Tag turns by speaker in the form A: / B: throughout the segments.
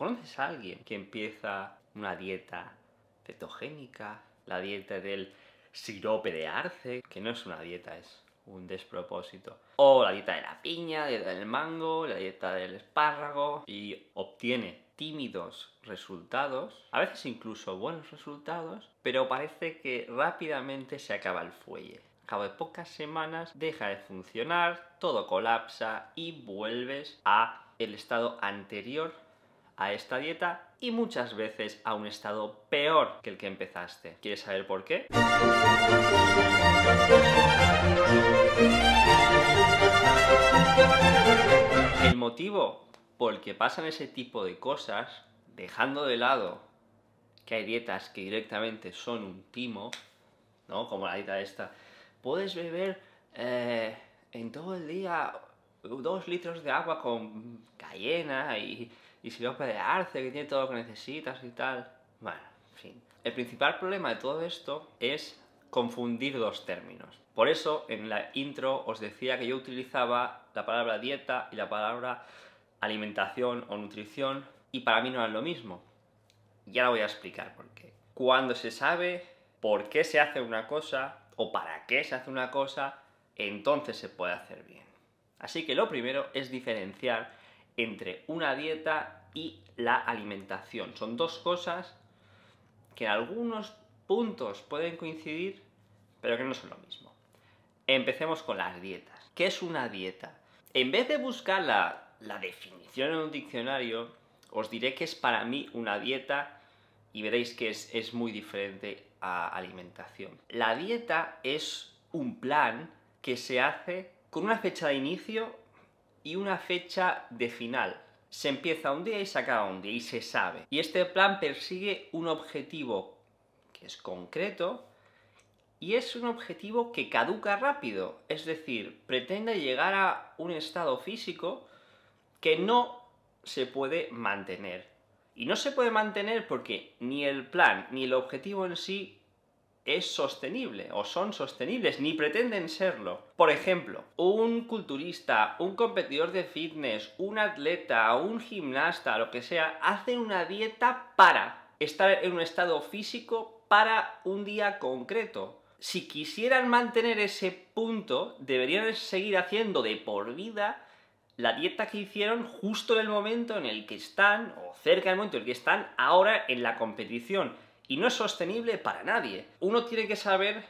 A: ¿Conoces a alguien que empieza una dieta cetogénica? La dieta del sirope de arce, que no es una dieta, es un despropósito. O la dieta de la piña, la dieta del mango, la dieta del espárrago y obtiene tímidos resultados, a veces incluso buenos resultados, pero parece que rápidamente se acaba el fuelle. Al cabo de pocas semanas deja de funcionar, todo colapsa y vuelves a el estado anterior a esta dieta y muchas veces a un estado peor que el que empezaste. ¿Quieres saber por qué? El motivo por el que pasan ese tipo de cosas, dejando de lado que hay dietas que directamente son un timo, ¿no? Como la dieta esta, puedes beber eh, en todo el día dos litros de agua con cayena y y si vas puede Arce, que tiene todo lo que necesitas y tal. Bueno, en fin. El principal problema de todo esto es confundir dos términos. Por eso en la intro os decía que yo utilizaba la palabra dieta y la palabra alimentación o nutrición y para mí no es lo mismo. Ya la voy a explicar por qué. Cuando se sabe por qué se hace una cosa o para qué se hace una cosa, entonces se puede hacer bien. Así que lo primero es diferenciar entre una dieta y la alimentación. Son dos cosas que en algunos puntos pueden coincidir, pero que no son lo mismo. Empecemos con las dietas. ¿Qué es una dieta? En vez de buscar la, definición en un diccionario, os diré que es para mí una dieta y veréis que es, es muy diferente a alimentación. La dieta es un plan que se hace con una fecha de inicio y una fecha de final. Se empieza un día y se acaba un día y se sabe. Y este plan persigue un objetivo que es concreto y es un objetivo que caduca rápido. Es decir, pretende llegar a un estado físico que no se puede mantener. Y no se puede mantener porque ni el plan ni el objetivo en sí es sostenible o son sostenibles, ni pretenden serlo. Por ejemplo, un culturista, un competidor de fitness, un atleta, un gimnasta, lo que sea, hace una dieta para estar en un estado físico para un día concreto. Si quisieran mantener ese punto, deberían seguir haciendo de por vida la dieta que hicieron justo en el momento en el que están, o cerca del momento en el que están, ahora en la competición y no es sostenible para nadie. Uno tiene que saber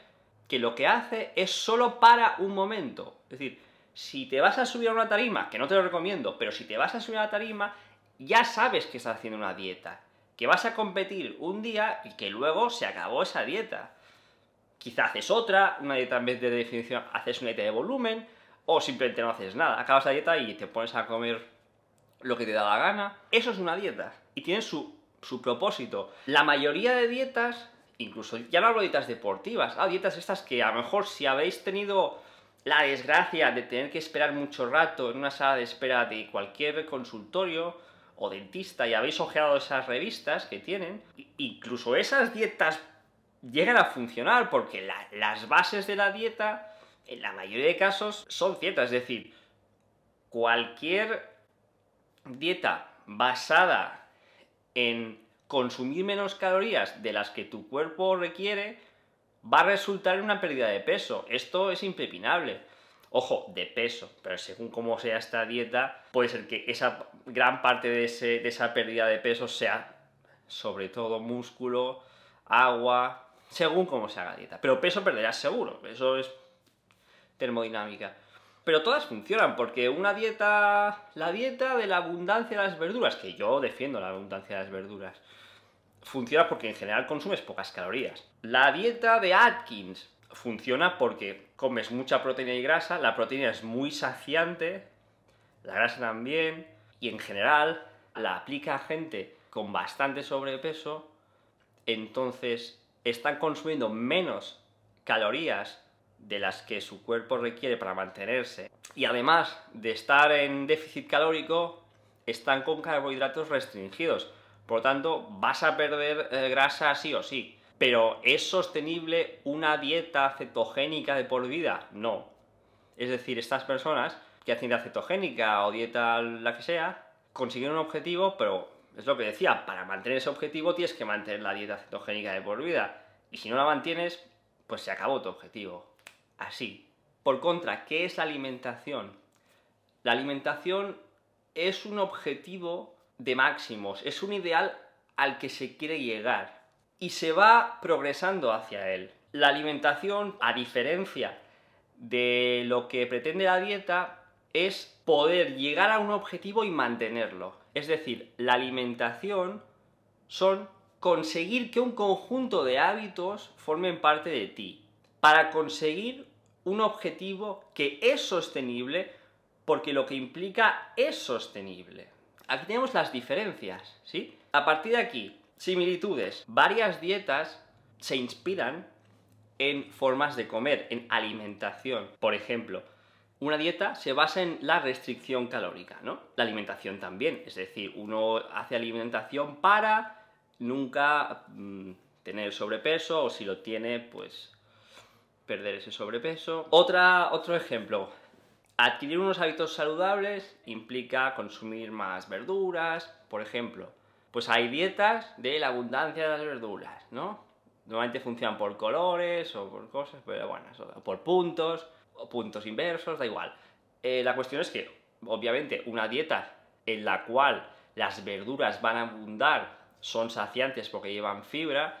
A: que lo que hace es solo para un momento. Es decir, si te vas a subir a una tarima, que no te lo recomiendo, pero si te vas a subir a una tarima, ya sabes que estás haciendo una dieta, que vas a competir un día y que luego se acabó esa dieta. Quizá haces otra, una dieta en vez de definición, haces una dieta de volumen, o simplemente no haces nada. Acabas la dieta y te pones a comer lo que te da la gana. Eso es una dieta. Y tiene su su propósito. La mayoría de dietas, incluso ya no hablo de dietas deportivas, ah, dietas estas que a lo mejor si habéis tenido la desgracia de tener que esperar mucho rato en una sala de espera de cualquier consultorio o dentista y habéis ojeado esas revistas que tienen, incluso esas dietas llegan a funcionar porque las bases de la dieta en la mayoría de casos son ciertas, es decir, cualquier dieta basada en consumir menos calorías de las que tu cuerpo requiere, va a resultar en una pérdida de peso. Esto es impepinable. Ojo, de peso, pero según cómo sea esta dieta, puede ser que esa gran parte de, esa pérdida de peso sea sobre todo músculo, agua, según cómo se haga la dieta. Pero peso perderás seguro, eso es termodinámica. Pero todas funcionan, porque una dieta, la dieta de la abundancia de las verduras, que yo defiendo la abundancia de las verduras, funciona porque en general consumes pocas calorías. La dieta de Atkins funciona porque comes mucha proteína y grasa, la proteína es muy saciante, la grasa también, y en general la aplica a gente con bastante sobrepeso, entonces están consumiendo menos calorías de las que su cuerpo requiere para mantenerse. Y además de estar en déficit calórico, están con carbohidratos restringidos. Por lo tanto, vas a perder eh, grasa sí o sí. Pero ¿es sostenible una dieta cetogénica de por vida? No. Es decir, estas personas que hacen dieta cetogénica o dieta la que sea, consiguen un objetivo, pero es lo que decía, para mantener ese objetivo tienes que mantener la dieta cetogénica de por vida. Y si no la mantienes, pues se acabó tu objetivo así. Por contra, ¿qué es la alimentación? La alimentación es un objetivo de máximos, es un ideal al que se quiere llegar y se va progresando hacia él. La alimentación, a diferencia de lo que pretende la dieta, es poder llegar a un objetivo y mantenerlo. Es decir, la alimentación son conseguir que un conjunto de hábitos formen parte de ti. Para conseguir un objetivo que es sostenible porque lo que implica es sostenible. Aquí tenemos las diferencias, ¿sí? A partir de aquí, similitudes. Varias dietas se inspiran en formas de comer, en alimentación. Por ejemplo, una dieta se basa en la restricción calórica, ¿no? La alimentación también, es decir, uno hace alimentación para nunca mm, tener sobrepeso o si lo tiene, pues perder ese sobrepeso. otro ejemplo, adquirir unos hábitos saludables implica consumir más verduras, por ejemplo. Pues hay dietas de la abundancia de las verduras, ¿no? Normalmente funcionan por colores o por cosas, pero bueno, por puntos, o puntos inversos, da igual. Eh, la cuestión es que, obviamente, una dieta en la cual las verduras van a abundar son saciantes porque llevan fibra,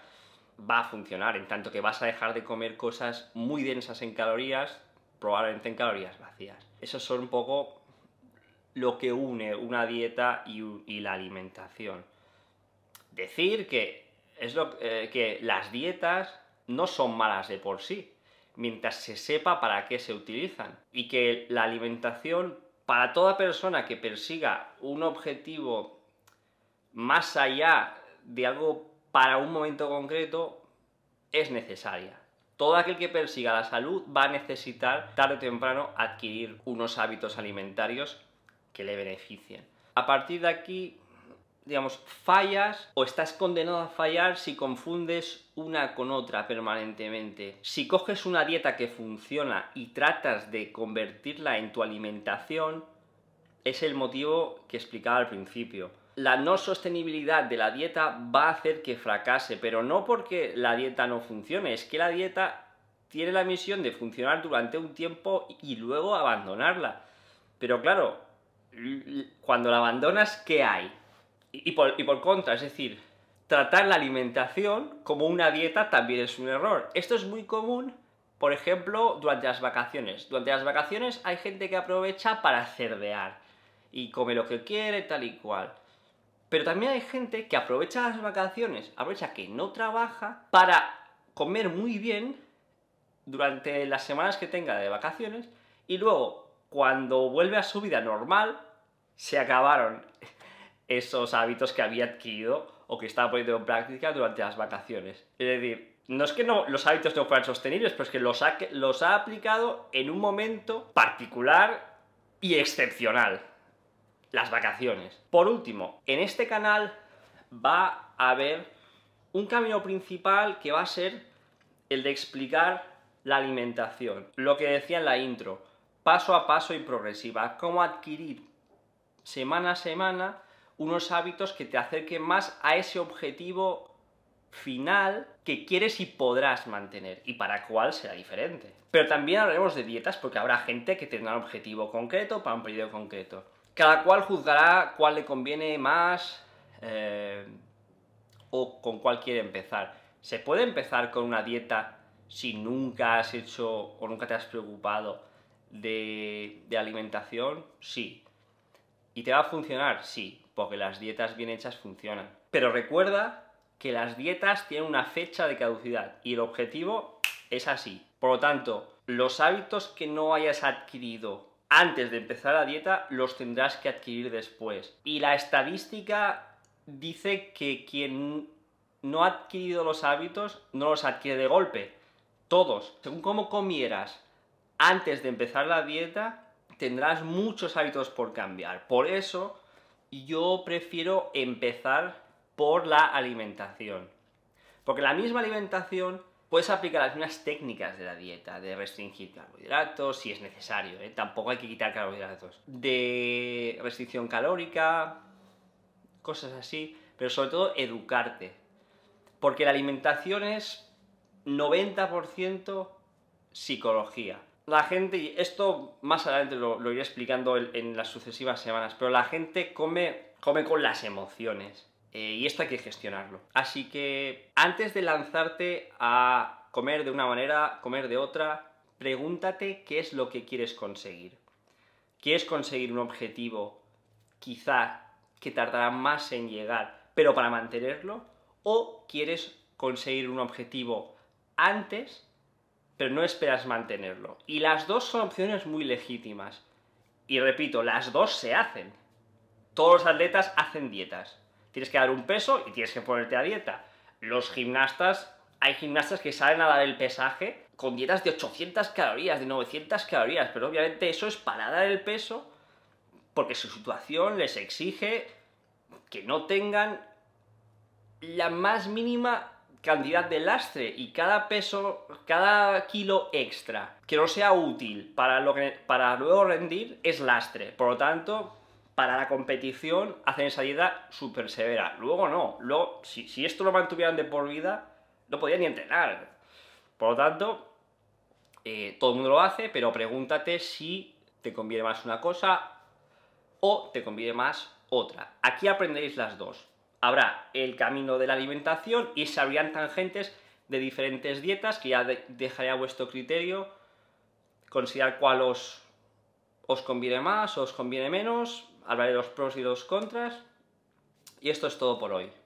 A: va a funcionar, en tanto que vas a dejar de comer cosas muy densas en calorías, probablemente en calorías vacías. Eso son un poco lo que une una dieta y, la alimentación. Decir que, es lo, eh, que las dietas no son malas de por sí, mientras se sepa para qué se utilizan. Y que la alimentación, para toda persona que persiga un objetivo más allá de algo para un momento concreto es necesaria. Todo aquel que persiga la salud va a necesitar tarde o temprano adquirir unos hábitos alimentarios que le beneficien. A partir de aquí, digamos, fallas o estás condenado a fallar si confundes una con otra permanentemente. Si coges una dieta que funciona y tratas de convertirla en tu alimentación, es el motivo que explicaba al principio la no sostenibilidad de la dieta va a hacer que fracase, pero no porque la dieta no funcione, es que la dieta tiene la misión de funcionar durante un tiempo y luego abandonarla. Pero claro, cuando la abandonas, ¿qué hay? Y por, y por contra, es decir, tratar la alimentación como una dieta también es un error. Esto es muy común, por ejemplo, durante las vacaciones. Durante las vacaciones hay gente que aprovecha para cerdear y come lo que quiere, tal y cual. Pero también hay gente que aprovecha las vacaciones, aprovecha que no trabaja para comer muy bien durante las semanas que tenga de vacaciones y luego cuando vuelve a su vida normal se acabaron esos hábitos que había adquirido o que estaba poniendo en práctica durante las vacaciones. Es decir, no es que no, los hábitos no fueran sostenibles, pero es que los los ha aplicado en un momento particular y excepcional las vacaciones. Por último, en este canal va a haber un camino principal que va a ser el de explicar la alimentación, lo que decía en la intro, paso a paso y progresiva, cómo adquirir semana a semana unos hábitos que te acerquen más a ese objetivo final que quieres y podrás mantener y para cuál será diferente. Pero también hablaremos de dietas porque habrá gente que tendrá un objetivo concreto para un periodo concreto. Cada cual juzgará cuál le conviene más eh, o con cuál quiere empezar. ¿Se puede empezar con una dieta si nunca has hecho o nunca te has preocupado de alimentación? Sí. ¿Y te va a funcionar? Sí, porque las dietas bien hechas funcionan. Pero recuerda que las dietas tienen una fecha de caducidad y el objetivo es así. Por lo tanto, los hábitos que no hayas adquirido antes de empezar la dieta los tendrás que adquirir después. Y la estadística dice que quien no ha adquirido los hábitos no los adquiere de golpe. Todos. Según cómo comieras antes de empezar la dieta, tendrás muchos hábitos por cambiar. Por eso yo prefiero empezar por la alimentación. Porque la misma alimentación Puedes aplicar las mismas técnicas de la dieta, de restringir carbohidratos si es necesario, ¿eh? tampoco hay que quitar carbohidratos, de restricción calórica, cosas así, pero sobre todo educarte. Porque la alimentación es 90% psicología. La gente, y esto más adelante lo, iré explicando en, las sucesivas semanas, pero la gente come, come con las emociones. Eh, y esto hay que gestionarlo. Así que antes de lanzarte a comer de una manera, comer de otra, pregúntate qué es lo que quieres conseguir. ¿Quieres conseguir un objetivo quizá que tardará más en llegar, pero para mantenerlo? ¿O quieres conseguir un objetivo antes, pero no esperas mantenerlo? Y las dos son opciones muy legítimas. Y repito, las dos se hacen. Todos los atletas hacen dietas tienes que dar un peso y tienes que ponerte a dieta. Los gimnastas, hay gimnastas que salen a dar el pesaje con dietas de 800 calorías, de 900 calorías, pero obviamente eso es para dar el peso porque su situación les exige que no tengan la más mínima cantidad de lastre y cada peso, cada kilo extra que no sea útil para, lo que, para luego rendir es lastre. Por lo tanto, para la competición hacen esa dieta súper severa. Luego no, si, esto lo mantuvieran de por vida, no podían ni entrenar. Por lo tanto, eh, todo el mundo lo hace, pero pregúntate si te conviene más una cosa o te conviene más otra. Aquí aprenderéis las dos. Habrá el camino de la alimentación y se abrirán tangentes de diferentes dietas que ya dejaré a vuestro criterio considerar cuál os, os conviene más, os conviene menos hablaré de los pros y los contras. Y esto es todo por hoy.